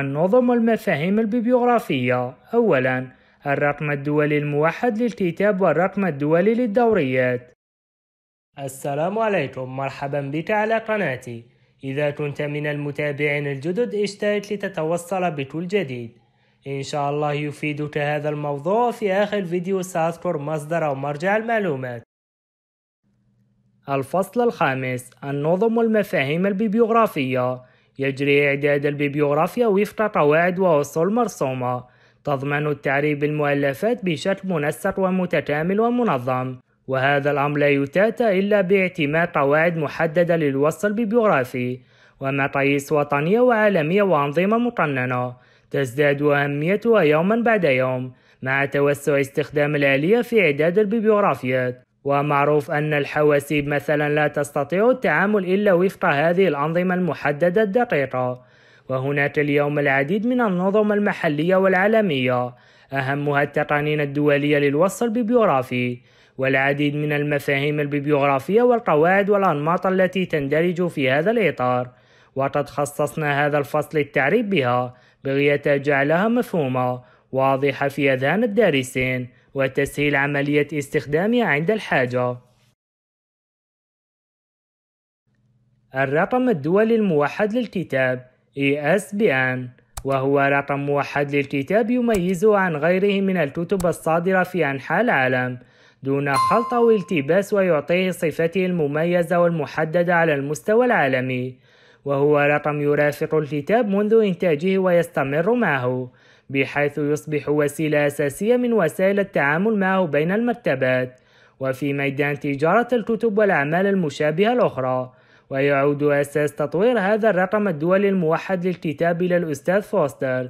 النظم والمفاهيم البيبيوغرافية أولا الرقم الدولي الموحد للكتاب والرقم الدولي للدوريات السلام عليكم مرحبا بك على قناتي إذا كنت من المتابعين الجدد اشترك لتتوصل بكل جديد إن شاء الله يفيدك هذا الموضوع في آخر فيديو سأذكر مصدر أو مرجع المعلومات الفصل الخامس النظم والمفاهيم البيبيوغرافية يجري إعداد البيبيوغرافيا وفق قواعد وأصول مرسومة تضمن التعريب بالمؤلفات بشكل منسق ومتكامل ومنظم وهذا الأمر لا يتاتى إلا باعتماد قواعد محددة للوصف البيبيوغرافي ومقاييس وطنية وعالمية وأنظمة مقننة تزداد أهميتها يوما بعد يوم مع توسع استخدام الآلية في إعداد البيبيوغرافيات ومعروف أن الحواسيب مثلا لا تستطيع التعامل إلا وفق هذه الأنظمة المحددة الدقيقة وهناك اليوم العديد من النظم المحلية والعالمية أهمها التقانين الدولية للوصف البيبيوغرافي والعديد من المفاهيم البيبيوغرافية والقواعد والأنماط التي تندرج في هذا الإطار وقد خصصنا هذا الفصل التعريب بها بغية جعلها مفهومة واضحة في أذهان الدارسين وتسهيل عملية استخدامها عند الحاجة. الرقم الدولي الموحد للكتاب ESBN وهو رقم موحد للكتاب يميزه عن غيره من الكتب الصادرة في أنحاء العالم دون خلط أو التباس ويعطيه صفته المميزة والمحددة على المستوى العالمي وهو رقم يرافق الكتاب منذ إنتاجه ويستمر معه بحيث يصبح وسيلة أساسية من وسائل التعامل معه بين المكتبات وفي ميدان تجارة الكتب والأعمال المشابهة الأخرى ويعود أساس تطوير هذا الرقم الدولي الموحد للكتاب إلى الأستاذ فوستر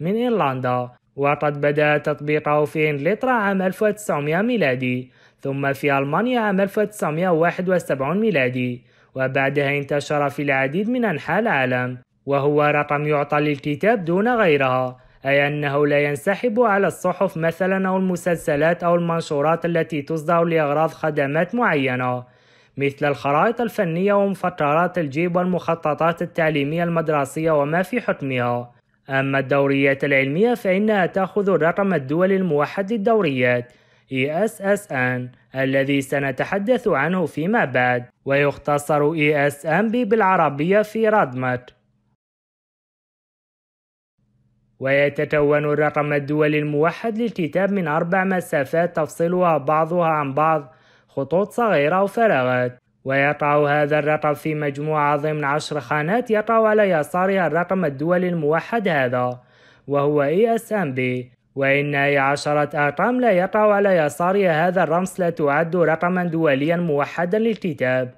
من إيرلندا وقد بدأ تطبيقه في إنجلترا عام 1900 ميلادي ثم في ألمانيا عام 1971 ميلادي وبعدها انتشر في العديد من أنحاء العالم وهو رقم يعطى للكتاب دون غيرها أي أنه لا ينسحب على الصحف مثلا أو المسلسلات أو المنشورات التي تصدر لأغراض خدمات معينة مثل الخرائط الفنية ومفترات الجيب والمخططات التعليمية المدرسية وما في حكمها أما الدوريات العلمية فإنها تأخذ الرقم الدولي الموحد للدوريات ESSN الذي سنتحدث عنه فيما بعد ويختصر ESNB بالعربية في رادمت ويتكون الرقم الدولي الموحد للكتاب من أربع مسافات تفصلها بعضها عن بعض خطوط صغيرة أو فراغات ويقع هذا الرقم في مجموعة ضمن عشر خانات يقع على يسارها الرقم الدولي الموحد هذا وهو ESMB وإن أي عشرة أرقام لا يقع على يسارها هذا الرمز لا تعد رقما دوليا موحدا للكتاب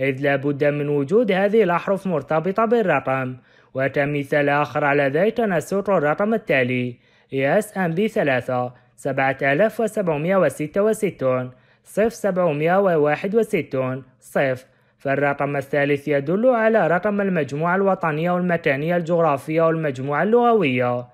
إذ لا بد من وجود هذه الأحرف مرتبطة بالرقم وأتى مثال آخر على ذلك تناسوت الرقم التالي اس ام بي 3 7766 صف 761 صف فالرقم الثالث يدل على رقم المجموعة الوطنية والمكانية الجغرافية والمجموعة اللغوية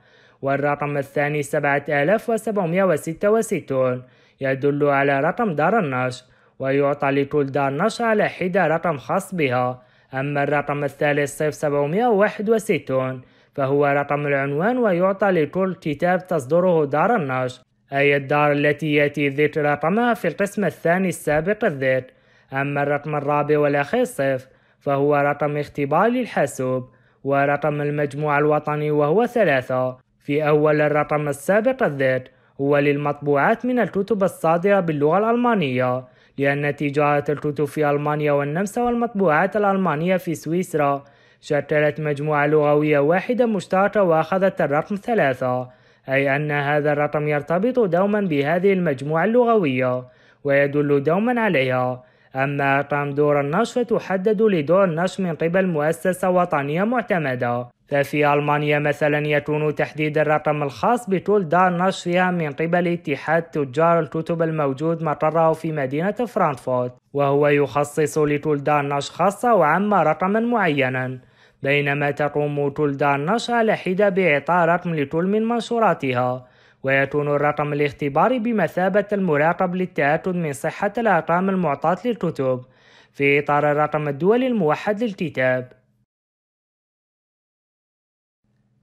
والرقم الثاني 7766 يدل على رقم دار النشر ويعطى لكل دار نشر على حدة رقم خاص بها أما الرقم الثالث صفر 761 فهو رقم العنوان ويعطى لكل كتاب تصدره دار النشر أي الدار التي يأتي ذكر رقمها في القسم الثاني السابق الذكر أما الرقم الرابع والأخير صفر فهو رقم اختبار للحاسوب ورقم المجموع الوطني وهو ثلاثة في أول الرقم السابق الذكر هو للمطبوعات من الكتب الصادرة باللغة الألمانية لأن تجارة الكتب في ألمانيا والنمسا والمطبوعات الألمانية في سويسرا شكلت مجموعة لغوية واحدة مشتركة وأخذت الرقم ثلاثة أي أن هذا الرقم يرتبط دوما بهذه المجموعة اللغوية ويدل دوما عليها أما أرقام دور النشر فتحدد لدور النشر من قبل مؤسسة وطنية معتمدة ففي ألمانيا مثلا يكون تحديد الرقم الخاص بطول دار نشرها من قبل اتحاد تجار الكتب الموجود مقره في مدينة فرانكفورت وهو يخصص لطول دار نشر خاصة وعما رقما معينا بينما تقوم طول دار نشر على حدة بإعطاء رقم لطول من منشوراتها ويكون الرقم الاختباري بمثابة المراقب للتأكد من صحة الأرقام المعطاة للكتب في إطار الرقم الدولي الموحد للكتاب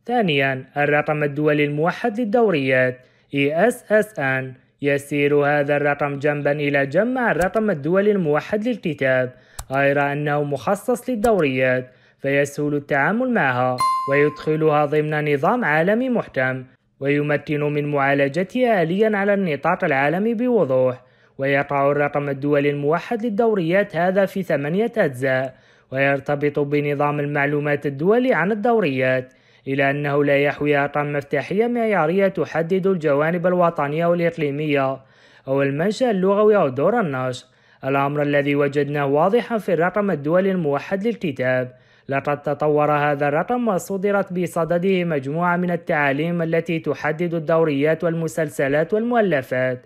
ثانيا الرقم الدولي الموحد للدوريات ESSN يسير هذا الرقم جنبا إلى جنب مع الرقم الدولي الموحد للكتاب غير أنه مخصص للدوريات فيسهل التعامل معها ويدخلها ضمن نظام عالمي محكم ويمكن من معالجتها آليا على النطاق العالمي بوضوح ويقع الرقم الدولي الموحد للدوريات هذا في ثمانية أجزاء ويرتبط بنظام المعلومات الدولي عن الدوريات إلى أنه لا يحوي أطعمة مفتاحية معيارية تحدد الجوانب الوطنية والإقليمية أو المنشأ اللغوي أو دور النشر الأمر الذي وجدناه واضحا في الرقم الدولي الموحد للكتاب لقد تطور هذا الرقم وصدرت بصدده مجموعة من التعاليم التي تحدد الدوريات والمسلسلات والمؤلفات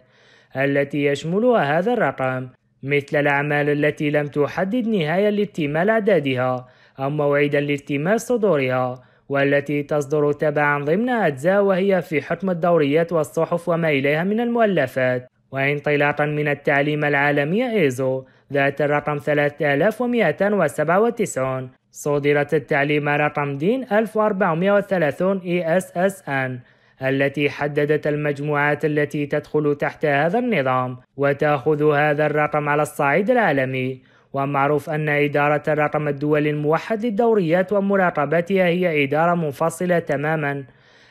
التي يشملها هذا الرقم مثل الأعمال التي لم تحدد نهاية لاكتمال عددها أو موعدا لاكتمال صدورها والتي تصدر تبعا ضمن أجزاء وهي في حكم الدوريات والصحف وما إليها من المؤلفات وانطلاقا من التعليم العالمي إيزو ذات الرقم 3297 صدرت التعليم رقم دين 1430 ESSN التي حددت المجموعات التي تدخل تحت هذا النظام وتأخذ هذا الرقم على الصعيد العالمي ومعروف أن إدارة الرقم الدولي الموحد للدوريات ومراقبتها هي إدارة منفصلة تماما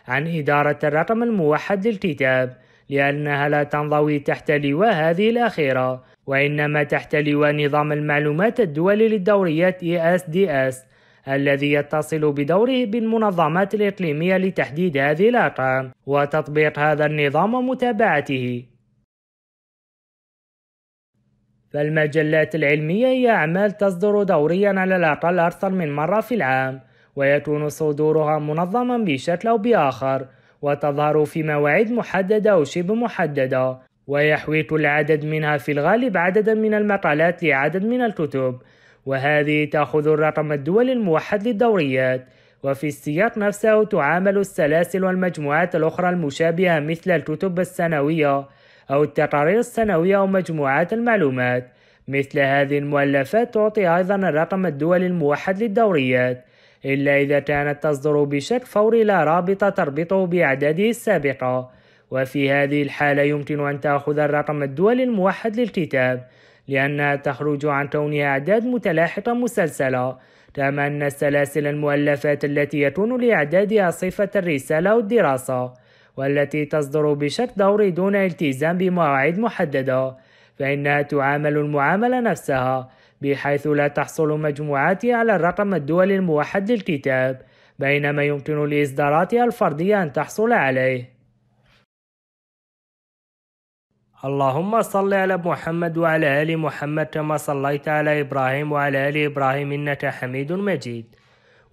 عن إدارة الرقم الموحد للكتاب لأنها لا تنضوي تحت لواء هذه الأخيرة وإنما تحت لواء نظام المعلومات الدولي للدوريات ESDS الذي يتصل بدوره بالمنظمات الإقليمية لتحديد هذه الأرقام وتطبيق هذا النظام ومتابعته فالمجلات العلمية هي أعمال تصدر دوريا على الأقل أكثر من مرة في العام ويكون صدورها منظما بشكل أو بآخر وتظهر في مواعيد محددة أو شبه محددة ويحوي كل عدد منها في الغالب عددا من المقالات لعدد من الكتب وهذه تأخذ الرقم الدولي الموحد للدوريات وفي السياق نفسه تعامل السلاسل والمجموعات الأخرى المشابهة مثل الكتب السنوية أو التقارير السنوية أو مجموعات المعلومات مثل هذه المؤلفات تعطي أيضا الرقم الدولي الموحد للدوريات إلا إذا كانت تصدر بشكل فوري لا رابطة تربطه بأعداده السابقة وفي هذه الحالة يمكن أن تأخذ الرقم الدولي الموحد للكتاب لأنها تخرج عن كونها أعداد متلاحقة مسلسلة كما أن السلاسل المؤلفات التي يكون لإعدادها صفة الرسالة أو الدراسة والتي تصدر بشكل دوري دون التزام بمواعيد محددة فإنها تعامل المعاملة نفسها بحيث لا تحصل مجموعاتي على الرقم الدولي الموحد للكتاب بينما يمكن لإصداراتها الفردية أن تحصل عليه اللهم صل على محمد وعلى آل محمد كما صليت على إبراهيم وعلى آل إبراهيم إنك حميد مجيد